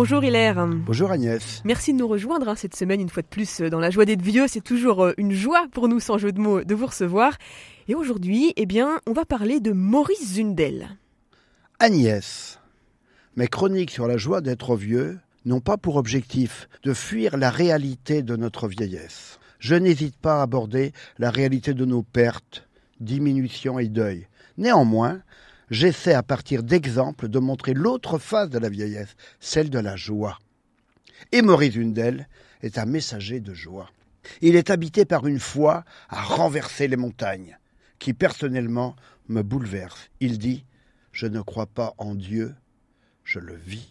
Bonjour Hilaire. Bonjour Agnès. Merci de nous rejoindre hein, cette semaine, une fois de plus, euh, dans la joie d'être vieux. C'est toujours euh, une joie pour nous, sans jeu de mots, de vous recevoir. Et aujourd'hui, eh bien, on va parler de Maurice Zundel. Agnès, mes chroniques sur la joie d'être vieux n'ont pas pour objectif de fuir la réalité de notre vieillesse. Je n'hésite pas à aborder la réalité de nos pertes, diminutions et deuils. Néanmoins, j'essaie à partir d'exemples de montrer l'autre face de la vieillesse, celle de la joie. Et Maurice Hundel est un messager de joie. Il est habité par une foi à renverser les montagnes, qui personnellement me bouleverse. Il dit Je ne crois pas en Dieu, je le vis.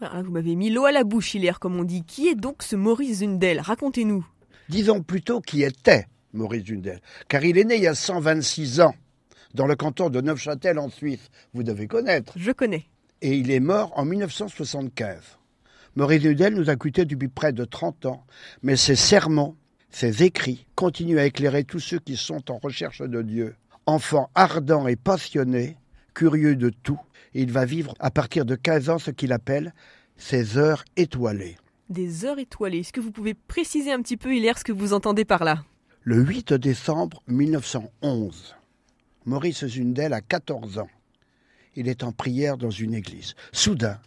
vous m'avez mis l'eau à la bouche, Hilaire, comme on dit. Qui est donc ce Maurice Hundel Racontez-nous. Disons plutôt qui était Maurice Hundel, car il est né il y a 126 ans dans le canton de Neufchâtel en Suisse. Vous devez connaître. Je connais. Et il est mort en 1975. Maurice Hudel nous a quittés depuis près de 30 ans, mais ses sermons, ses écrits continuent à éclairer tous ceux qui sont en recherche de Dieu. Enfant ardent et passionné, curieux de tout, il va vivre à partir de 15 ans ce qu'il appelle ses heures étoilées. Des heures étoilées, est-ce que vous pouvez préciser un petit peu, Hilaire, ce que vous entendez par là Le 8 décembre 1911, Maurice Zundel a 14 ans. Il est en prière dans une église. Soudain,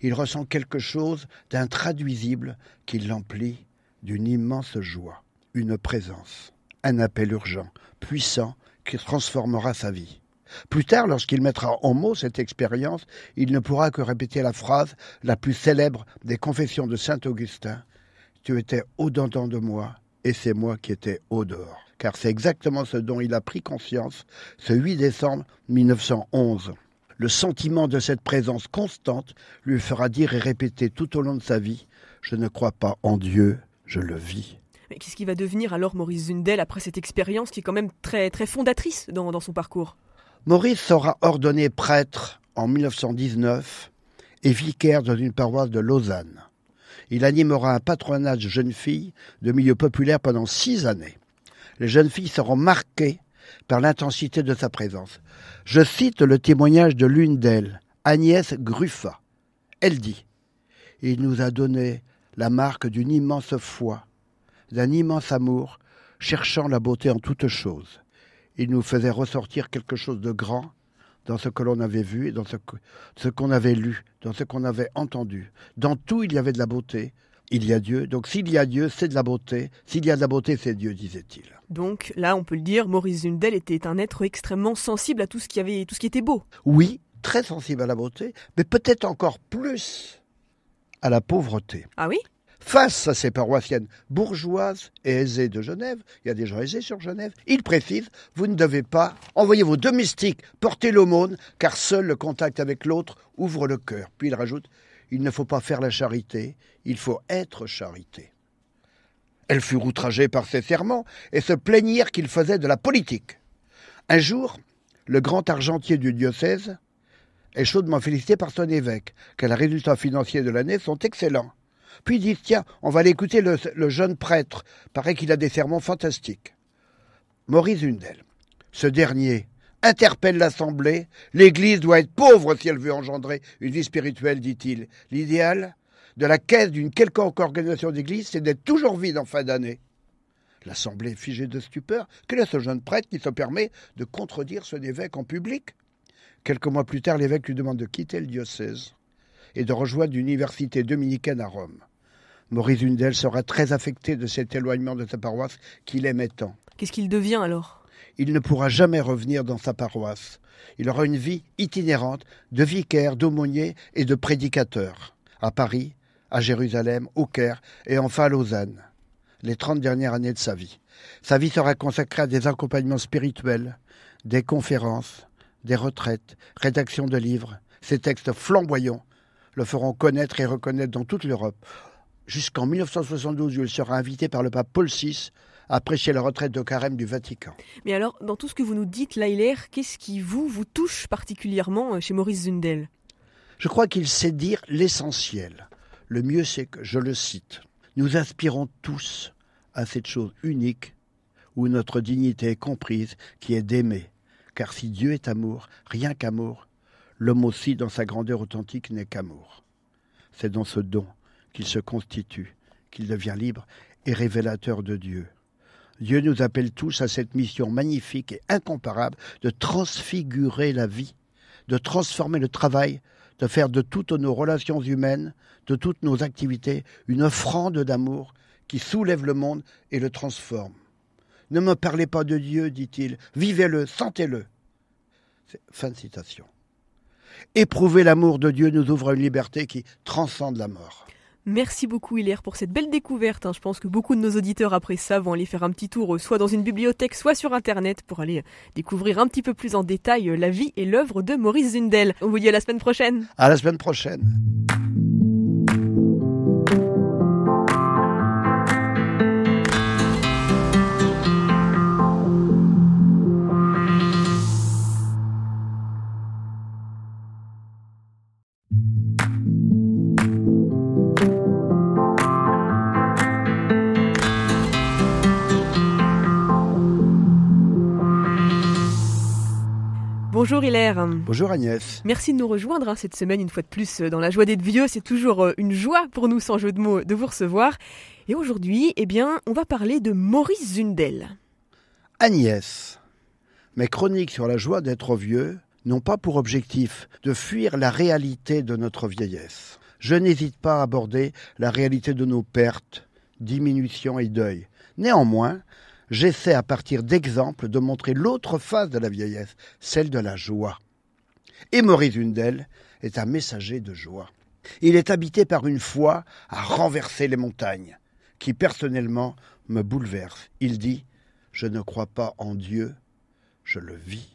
il ressent quelque chose d'intraduisible qui l'emplit d'une immense joie, une présence, un appel urgent, puissant, qui transformera sa vie. Plus tard, lorsqu'il mettra en mots cette expérience, il ne pourra que répéter la phrase la plus célèbre des confessions de Saint Augustin Tu étais au-dedans de moi, et c'est moi qui étais au-dehors car c'est exactement ce dont il a pris conscience ce 8 décembre 1911. Le sentiment de cette présence constante lui fera dire et répéter tout au long de sa vie Je ne crois pas en Dieu, je le vis. Mais qu'est-ce qui va devenir alors Maurice Zundel après cette expérience qui est quand même très, très fondatrice dans, dans son parcours Maurice sera ordonné prêtre en 1919 et vicaire dans une paroisse de Lausanne. Il animera un patronage jeune fille de milieu populaire pendant six années les jeunes filles seront marquées par l'intensité de sa présence. Je cite le témoignage de l'une d'elles, Agnès Gruffa. Elle dit Il nous a donné la marque d'une immense foi, d'un immense amour, cherchant la beauté en toutes choses. Il nous faisait ressortir quelque chose de grand dans ce que l'on avait vu, dans ce qu'on avait lu, dans ce qu'on avait entendu. Dans tout, il y avait de la beauté, il y a Dieu. Donc s'il y a Dieu, c'est de la beauté. S'il y a de la beauté, c'est Dieu, disait-il. Donc là, on peut le dire, Maurice Zundel était un être extrêmement sensible à tout ce qui avait, tout ce qui était beau. Oui, très sensible à la beauté, mais peut-être encore plus à la pauvreté. Ah oui Face à ces paroissiennes bourgeoises et aisées de Genève, il y a des gens aisés sur Genève, il précise, vous ne devez pas envoyer vos domestiques porter l'aumône, car seul le contact avec l'autre ouvre le cœur. Puis il rajoute, il ne faut pas faire la charité, il faut être charité. Elles furent outragées par ses serments et se plaignirent qu'il faisait de la politique. Un jour, le grand argentier du diocèse est chaudement félicité par son évêque, car les résultats financiers de l'année sont excellents. Puis ils disent Tiens, on va l'écouter, le, jeune prêtre, paraît qu'il a des sermons fantastiques. Maurice d'elles, Ce dernier, interpelle l'Assemblée. L'Église doit être pauvre si elle veut engendrer une vie spirituelle, dit-il. L'idéal de la caisse d'une quelconque organisation d'Église, c'est d'être toujours vide en fin d'année. L'Assemblée figée de stupeur. Quel est ce jeune prêtre qui se permet de contredire son évêque en public Quelques mois plus tard, l'évêque lui demande de quitter le diocèse et de rejoindre l'université dominicaine à Rome. Maurice Hundel sera très affecté de cet éloignement de sa paroisse qu'il aimait tant. Qu'est-ce qu'il devient alors il ne pourra jamais revenir dans sa paroisse. Il aura une vie itinérante de vicaire, d'aumônier et de prédicateur, à Paris, à Jérusalem, au Caire et enfin à Lausanne, les trente dernières années de sa vie. Sa vie sera consacrée à des accompagnements spirituels, des conférences, des retraites, rédaction de livres. Ses textes flamboyants le feront connaître et reconnaître dans toute l'Europe. Jusqu'en 1972, il sera invité par le pape Paul VI apprécier la retraite de carême du Vatican. Mais alors, dans tout ce que vous nous dites, Lailer, qu'est-ce qui vous, vous touche particulièrement euh, chez Maurice Zundel Je crois qu'il sait dire l'essentiel. Le mieux, c'est que, je le cite, nous aspirons tous à cette chose unique où notre dignité est comprise, qui est d'aimer. Car si Dieu est amour, rien qu'amour, l'homme aussi dans sa grandeur authentique n'est qu'amour. C'est dans ce don qu'il se constitue, qu'il devient libre et révélateur de Dieu. Dieu nous appelle tous à cette mission magnifique et incomparable de transfigurer la vie, de transformer le travail, de faire de toutes nos relations humaines, de toutes nos activités, une offrande d'amour qui soulève le monde et le transforme. Ne me parlez pas de Dieu, dit-il, vivez-le, sentez-le. Fin de citation. Éprouver l'amour de Dieu nous ouvre une liberté qui transcende la mort. Merci beaucoup Hilaire pour cette belle découverte. Hein. Je pense que beaucoup de nos auditeurs après ça vont aller faire un petit tour euh, soit dans une bibliothèque, soit sur Internet pour aller euh, découvrir un petit peu plus en détail euh, la vie et l'œuvre de Maurice Zundel. On vous dit à la semaine prochaine. À la semaine prochaine. Bonjour Bonjour Agnès. Merci de nous rejoindre hein, cette semaine une fois de plus euh, dans la joie d'être vieux. C'est toujours euh, une joie pour nous sans jeu de mots de vous recevoir. Et aujourd'hui, eh bien, on va parler de Maurice Zundel. Agnès, mes chroniques sur la joie d'être vieux n'ont pas pour objectif de fuir la réalité de notre vieillesse. Je n'hésite pas à aborder la réalité de nos pertes, diminutions et deuils. Néanmoins, j'essaie à partir d'exemples de montrer l'autre face de la vieillesse, celle de la joie. Et Maurice Hundel est un messager de joie. Il est habité par une foi à renverser les montagnes, qui personnellement me bouleverse. Il dit Je ne crois pas en Dieu, je le vis.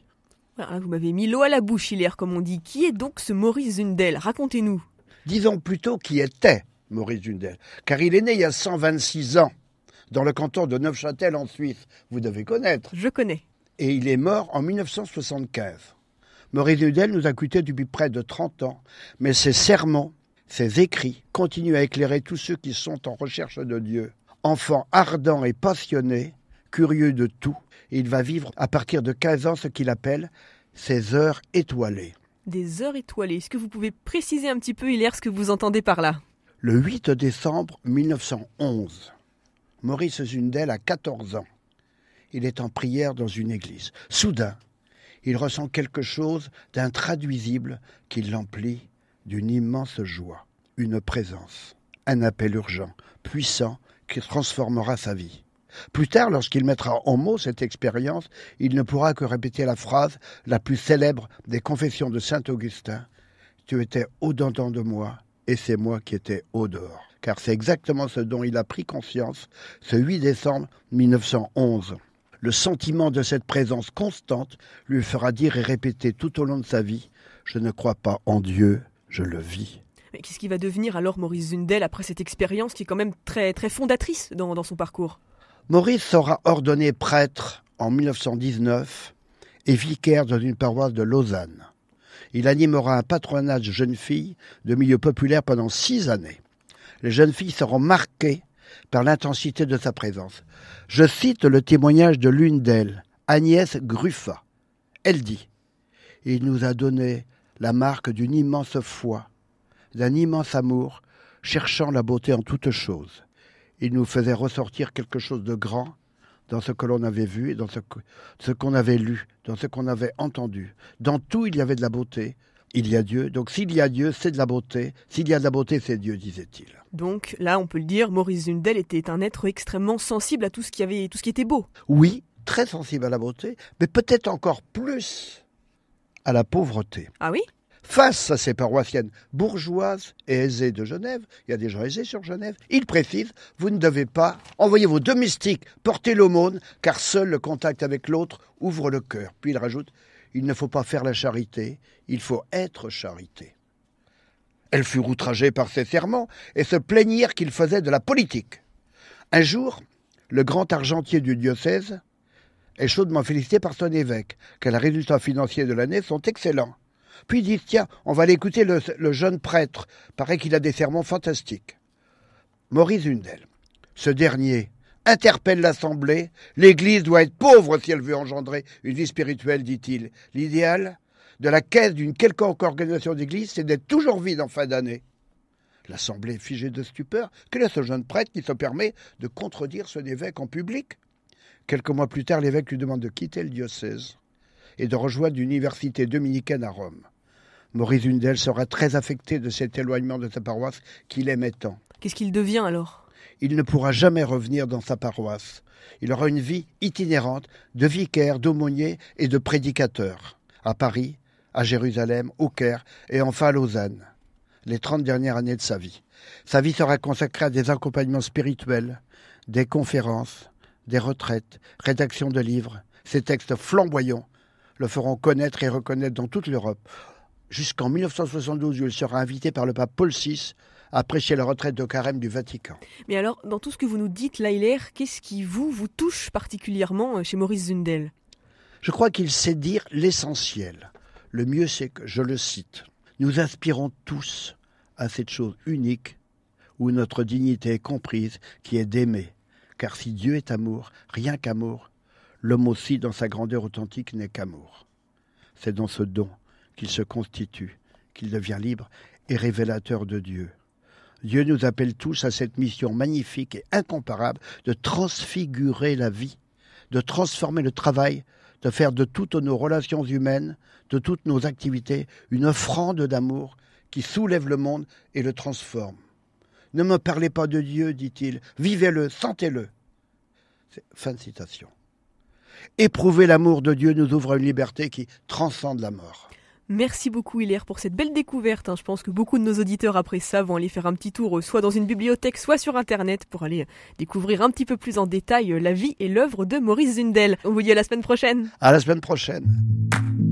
vous m'avez mis l'eau à la bouche, Hilaire, comme on dit. Qui est donc ce Maurice Hundel Racontez-nous. Disons plutôt qui était Maurice Hundel, car il est né il y a 126 ans dans le canton de Neufchâtel en Suisse. Vous devez connaître. Je connais. Et il est mort en 1975. Maurice Hudel nous a quittés depuis près de 30 ans, mais ses sermons, ses écrits continuent à éclairer tous ceux qui sont en recherche de Dieu. Enfant ardent et passionné, curieux de tout, il va vivre à partir de 15 ans ce qu'il appelle ses heures étoilées. Des heures étoilées, est-ce que vous pouvez préciser un petit peu, Hilaire, ce que vous entendez par là Le 8 décembre 1911, Maurice Zundel a 14 ans. Il est en prière dans une église. Soudain, il ressent quelque chose d'intraduisible qui l'emplit d'une immense joie, une présence, un appel urgent, puissant, qui transformera sa vie. Plus tard, lorsqu'il mettra en mots cette expérience, il ne pourra que répéter la phrase la plus célèbre des confessions de Saint Augustin Tu étais au-dedans de moi, et c'est moi qui étais au-dehors car c'est exactement ce dont il a pris conscience ce 8 décembre 1911. Le sentiment de cette présence constante lui fera dire et répéter tout au long de sa vie Je ne crois pas en Dieu, je le vis. Mais qu'est-ce qui va devenir alors Maurice Zundel après cette expérience qui est quand même très, très fondatrice dans, son parcours Maurice sera ordonné prêtre en 1919 et vicaire dans une paroisse de Lausanne. Il animera un patronage de jeunes filles de milieu populaire pendant six années les jeunes filles seront marquées par l'intensité de sa présence. Je cite le témoignage de l'une d'elles, Agnès Gruffa. Elle dit Il nous a donné la marque d'une immense foi, d'un immense amour, cherchant la beauté en toutes choses. Il nous faisait ressortir quelque chose de grand dans ce que l'on avait vu, dans ce qu'on avait lu, dans ce qu'on avait entendu. Dans tout, il y avait de la beauté, il y a Dieu. Donc s'il y a Dieu, c'est de la beauté. S'il y a de la beauté, c'est Dieu, disait-il. Donc là, on peut le dire, Maurice Zundel était un être extrêmement sensible à tout ce qui avait, tout ce qui était beau. Oui, très sensible à la beauté, mais peut-être encore plus à la pauvreté. Ah oui Face à ces paroissiennes bourgeoises et aisées de Genève, il y a des gens aisés sur Genève, il précise, vous ne devez pas envoyer vos domestiques porter l'aumône, car seul le contact avec l'autre ouvre le cœur. Puis il rajoute, il ne faut pas faire la charité, il faut être charité. Elles furent outragées par ses serments et se plaignirent qu'il faisait de la politique. Un jour, le grand argentier du diocèse est chaudement félicité par son évêque, car les résultats financiers de l'année sont excellents. Puis ils disent Tiens, on va l'écouter le, jeune prêtre, paraît qu'il a des sermons fantastiques. Maurice Hundel. Ce dernier, interpelle l'Assemblée. L'Église doit être pauvre si elle veut engendrer une vie spirituelle, dit-il. L'idéal de la caisse d'une quelconque organisation d'Église, c'est d'être toujours vide en fin d'année. L'Assemblée est figée de stupeur. Quel est ce jeune prêtre qui se permet de contredire son évêque en public Quelques mois plus tard, l'évêque lui demande de quitter le diocèse et de rejoindre l'université dominicaine à Rome. Maurice Hundel sera très affecté de cet éloignement de sa paroisse qu'il aimait tant. Qu'est-ce qu'il devient alors il ne pourra jamais revenir dans sa paroisse. Il aura une vie itinérante de vicaire, d'aumônier et de prédicateur, à Paris, à Jérusalem, au Caire et enfin à Lausanne, les trente dernières années de sa vie. Sa vie sera consacrée à des accompagnements spirituels, des conférences, des retraites, rédaction de livres. Ses textes flamboyants le feront connaître et reconnaître dans toute l'Europe. Jusqu'en 1972, il sera invité par le pape Paul VI après la retraite de carême du Vatican. Mais alors, dans tout ce que vous nous dites, Lailer, qu'est-ce qui vous, vous touche particulièrement euh, chez Maurice Zundel Je crois qu'il sait dire l'essentiel. Le mieux, c'est que, je le cite, nous aspirons tous à cette chose unique où notre dignité est comprise, qui est d'aimer. Car si Dieu est amour, rien qu'amour, l'homme aussi, dans sa grandeur authentique, n'est qu'amour. C'est dans ce don qu'il se constitue, qu'il devient libre et révélateur de Dieu. Dieu nous appelle tous à cette mission magnifique et incomparable de transfigurer la vie, de transformer le travail, de faire de toutes nos relations humaines, de toutes nos activités, une offrande d'amour qui soulève le monde et le transforme. Ne me parlez pas de Dieu, dit-il, vivez-le, sentez-le. Fin de citation. Éprouver l'amour de Dieu nous ouvre une liberté qui transcende la mort. Merci beaucoup Hilaire pour cette belle découverte. Hein. Je pense que beaucoup de nos auditeurs après ça vont aller faire un petit tour euh, soit dans une bibliothèque, soit sur Internet pour aller euh, découvrir un petit peu plus en détail euh, la vie et l'œuvre de Maurice Zundel. On vous dit à la semaine prochaine. À la semaine prochaine.